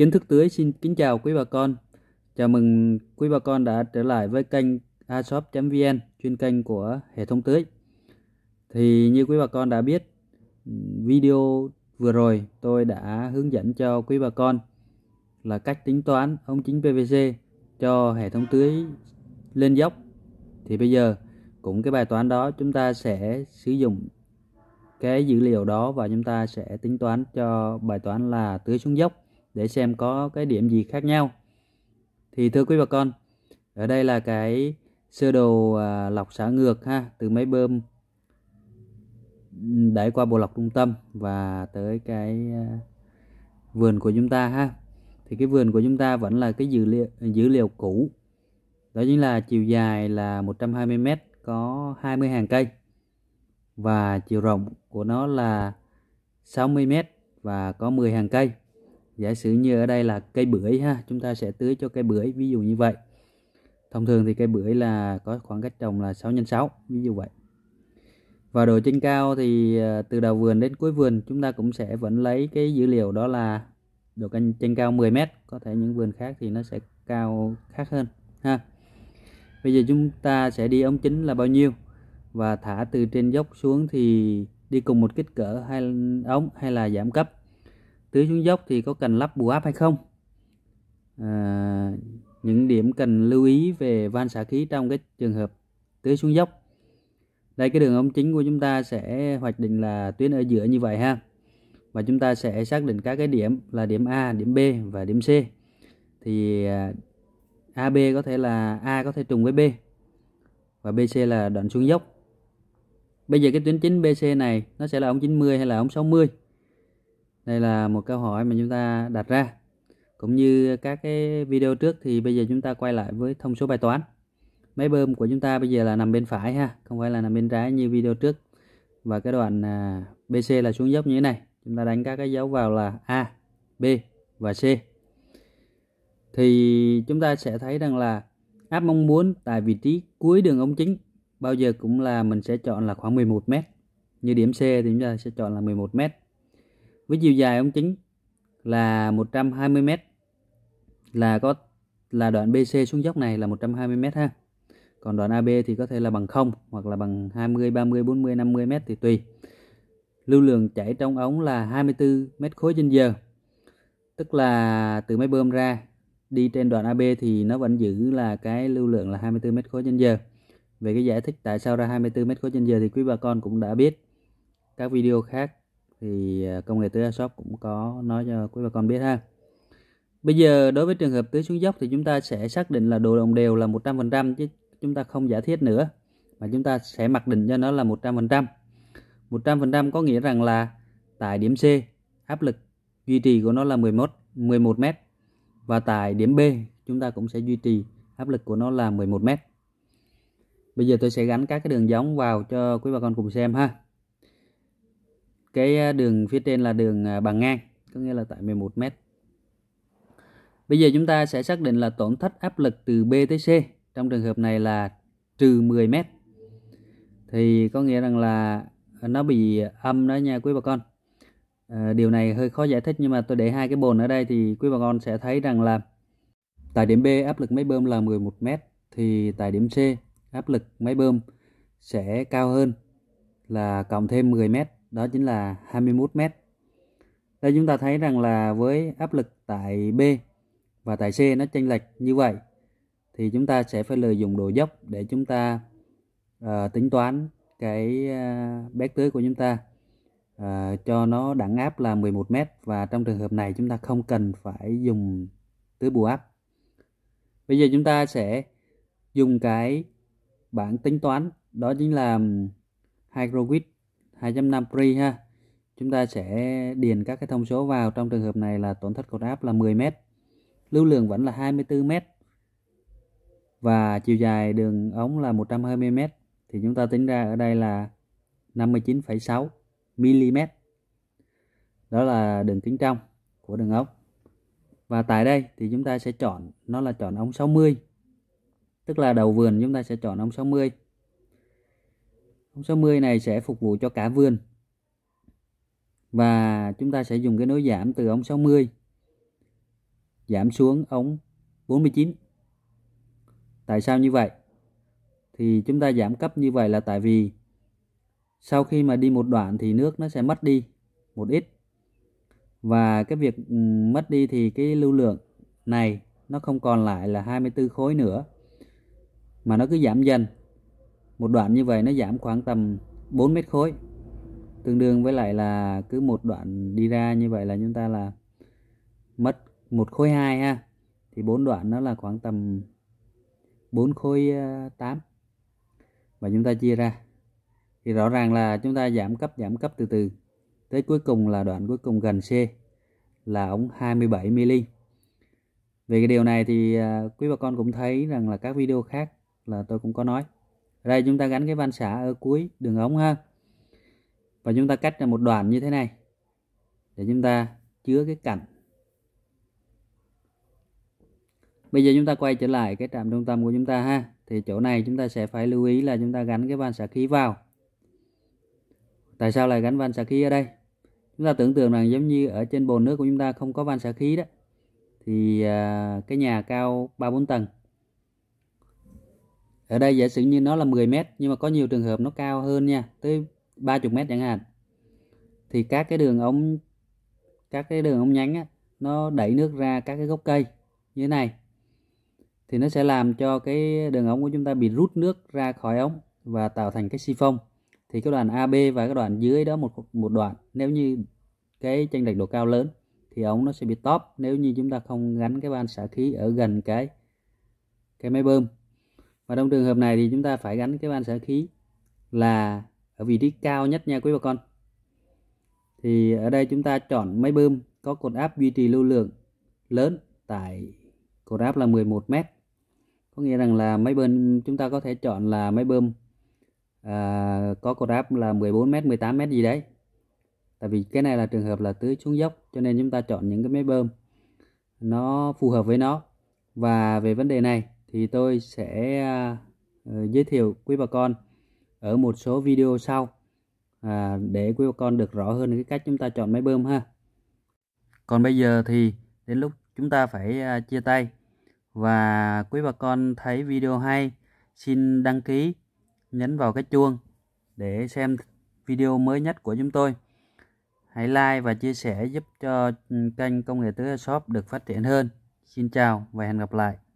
Kiến thức tưới xin kính chào quý bà con. Chào mừng quý bà con đã trở lại với kênh ashop.vn, chuyên kênh của hệ thống tưới. Thì như quý bà con đã biết, video vừa rồi tôi đã hướng dẫn cho quý bà con là cách tính toán ống chính PVC cho hệ thống tưới lên dốc. Thì bây giờ cũng cái bài toán đó chúng ta sẽ sử dụng cái dữ liệu đó và chúng ta sẽ tính toán cho bài toán là tưới xuống dốc để xem có cái điểm gì khác nhau thì thưa quý bà con ở đây là cái sơ đồ à, lọc xả ngược ha từ máy bơm đẩy qua bộ lọc trung tâm và tới cái à, vườn của chúng ta ha thì cái vườn của chúng ta vẫn là cái dữ liệu dữ liệu cũ đó chính là chiều dài là 120 m có 20 hàng cây và chiều rộng của nó là 60 m và có 10 hàng cây giả sử như ở đây là cây bưởi ha chúng ta sẽ tưới cho cây bưởi ví dụ như vậy thông thường thì cây bưởi là có khoảng cách trồng là 6 x 6 ví dụ vậy và độ trên cao thì ờ, từ đầu vườn đến cuối vườn chúng ta cũng sẽ vẫn lấy cái dữ liệu đó là độ canh trên cao 10 mét có thể những vườn khác thì nó sẽ cao khác hơn ha bây giờ chúng ta sẽ đi ống chính là bao nhiêu và thả từ trên dốc xuống thì đi cùng một kích cỡ hay ống hay là giảm cấp tưới xuống dốc thì có cần lắp bù áp hay không à, những điểm cần lưu ý về van xả khí trong cái trường hợp tưới xuống dốc đây cái đường ống chính của chúng ta sẽ hoạch định là tuyến ở giữa như vậy ha và chúng ta sẽ xác định các cái điểm là điểm A, điểm B và điểm C thì à, AB có thể là A có thể trùng với B và BC là đoạn xuống dốc bây giờ cái tuyến chính BC này nó sẽ là ống 90 hay là ống 60 đây là một câu hỏi mà chúng ta đặt ra cũng như các cái video trước thì bây giờ chúng ta quay lại với thông số bài toán máy bơm của chúng ta bây giờ là nằm bên phải ha không phải là nằm bên trái như video trước và cái đoạn à, BC là xuống dốc như thế này chúng ta đánh các cái dấu vào là A B và C thì chúng ta sẽ thấy rằng là áp mong muốn tại vị trí cuối đường ống chính bao giờ cũng là mình sẽ chọn là khoảng 11 mét như điểm C thì chúng ta sẽ chọn là 11 mét với chiều dài ống chính là 120 m là có là đoạn BC xuống dốc này là 120 m ha. Còn đoạn AB thì có thể là bằng 0 hoặc là bằng 20, 30, 40, 50 m thì tùy. Lưu lượng chảy trong ống là 24 mét khối trên giờ. Tức là từ máy bơm ra đi trên đoạn AB thì nó vẫn giữ là cái lưu lượng là 24 mét khối trên giờ. Về cái giải thích tại sao ra 24 mét khối trên giờ thì quý bà con cũng đã biết các video khác thì à, công nghệ tưới Airsoft cũng có nói cho quý bà con biết ha bây giờ đối với trường hợp tưới xuống dốc thì chúng ta sẽ xác định là độ đồng đều là 100% chứ chúng ta không giả thiết nữa mà chúng ta sẽ mặc định cho nó là 100% 100% có nghĩa rằng là tại điểm C áp lực duy trì của nó là 11 11 m và tại điểm B chúng ta cũng sẽ duy trì áp lực của nó là 11 m. Bây giờ tôi sẽ gắn các cái đường giống vào cho quý bà con cùng xem ha cái ờ, đường phía trên là đường ờ, bằng ngang có nghĩa là tại 11 mét bây giờ chúng ta sẽ xác định là tổn thất áp lực từ B tới C trong trường hợp này là trừ 10 mét thì có nghĩa rằng là nó bị âm đó nha quý bà con à, điều này hơi khó giải thích nhưng mà tôi để hai cái bồn ở đây thì quý bà con sẽ thấy rằng là tại điểm B áp lực máy bơm là 11 mét thì tại điểm C áp lực máy bơm sẽ cao hơn là cộng thêm 10 mét đó chính là 21 m. Đây chúng ta thấy rằng là với áp lực tại B và tại C nó chênh lệch như vậy thì chúng ta sẽ phải lợi dụng độ dốc để chúng ta uh, tính toán cái uh, ờ, bé tưới của chúng ta uh, cho nó đẳng áp là 11 m và trong trường hợp này chúng ta không cần phải dùng tưới bù áp. Bây giờ chúng ta sẽ dùng cái bảng tính toán đó chính là hydrowit 2.5 pri ha chúng ta sẽ điền các cái thông số vào trong trường hợp này là tổn thất cột áp là 10 m lưu lượng vẫn là 24 m và chiều dài đường ống là 120 m thì chúng ta tính ra ở đây là 59,6 mm đó là đường kính trong của đường ống và tại đây thì chúng ta sẽ chọn nó là chọn ống 60 tức là đầu vườn chúng ta sẽ chọn ống 60 Ống 060 này sẽ phục vụ cho cả vườn và chúng ta sẽ dùng cái nối giảm từ ống 60 giảm xuống ống 49 tại sao như vậy thì chúng ta giảm cấp như vậy là tại vì sau khi mà đi một đoạn thì nước nó sẽ mất đi một ít và cái việc ừ, mất đi thì cái lưu lượng này nó không còn lại là 24 khối nữa mà nó cứ giảm dần một đoạn như vậy nó giảm khoảng tầm 4 mét khối tương đương với lại là cứ một đoạn đi ra như vậy là chúng ta là mất một khối 2 ha thì bốn đoạn nó là khoảng tầm 4 khối 8 ờ, và chúng ta chia ra thì rõ ràng là chúng ta giảm cấp giảm cấp từ từ tới cuối cùng là đoạn cuối cùng gần C là ống 27 mm về cái điều này thì ờ, quý bà con cũng thấy rằng là các video khác là tôi cũng có nói đây chúng ta gắn cái van xả ở cuối đường ống ha và chúng ta cắt ra một đoạn như thế này để chúng ta chứa cái cạnh bây giờ chúng ta quay trở lại cái trạm trung tâm của chúng ta ha thì chỗ này chúng ta sẽ phải lưu ý là chúng ta gắn cái van xả khí vào tại sao lại gắn van xả khí ở đây chúng ta tưởng tượng rằng giống như ở trên bồn nước của chúng ta không có van xả khí đó thì à, cái nhà cao 3 4 tầng ở đây giả sử như nó là 10 mét nhưng mà có nhiều trường hợp nó cao hơn nha tới 30 mét chẳng hạn thì các cái đường ống các cái đường ống nhánh á, nó đẩy nước ra các cái gốc cây như thế này thì nó sẽ làm cho cái đường ống của chúng ta bị rút nước ra khỏi ống và tạo thành cái si phông thì cái đoạn AB và cái đoạn dưới đó một một đoạn nếu như cái chênh lệch độ cao lớn thì ống nó sẽ bị tóp nếu như chúng ta không gắn cái van xả khí ở gần cái cái máy bơm và trong trường hợp này thì chúng ta phải gắn cái van xả khí là ở vị trí cao nhất nha quý bà con thì ở đây chúng ta chọn máy bơm có cột áp duy trì lưu lượng lớn tại cột áp là 11 mét có nghĩa rằng là máy bơm chúng ta có thể chọn là máy bơm à, có cột áp là 14 mét 18 mét gì đấy tại vì cái này là trường hợp là tưới xuống dốc cho nên chúng ta chọn những cái máy bơm nó phù hợp với nó và về vấn đề này thì tôi sẽ à, ờ, giới thiệu quý bà con ở một số video sau à, để quý bà con được rõ hơn cái cách chúng ta chọn máy bơm ha còn bây giờ thì đến lúc chúng ta phải à, chia tay và quý bà con thấy video hay xin đăng ký nhấn vào cái chuông để xem video mới nhất của chúng tôi hãy like và chia sẻ giúp cho ừ, kênh công nghệ tưới shop được phát triển hơn xin chào và hẹn gặp lại